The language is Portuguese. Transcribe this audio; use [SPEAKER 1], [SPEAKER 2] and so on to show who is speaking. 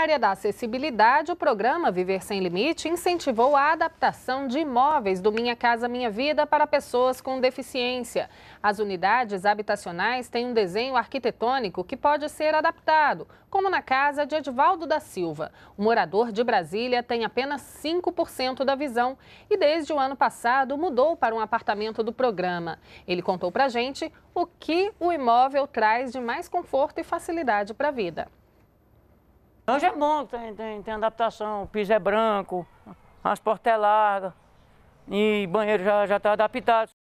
[SPEAKER 1] área da acessibilidade, o programa Viver Sem Limite incentivou a adaptação de imóveis do Minha Casa Minha Vida para pessoas com deficiência. As unidades habitacionais têm um desenho arquitetônico que pode ser adaptado, como na casa de Edvaldo da Silva. O morador de Brasília tem apenas 5% da visão e desde o ano passado mudou para um apartamento do programa. Ele contou pra gente o que o imóvel traz de mais conforto e facilidade para a vida.
[SPEAKER 2] Hoje é bom, tem, tem, tem adaptação, o piso é branco, as portas é largas e banheiro já está adaptado.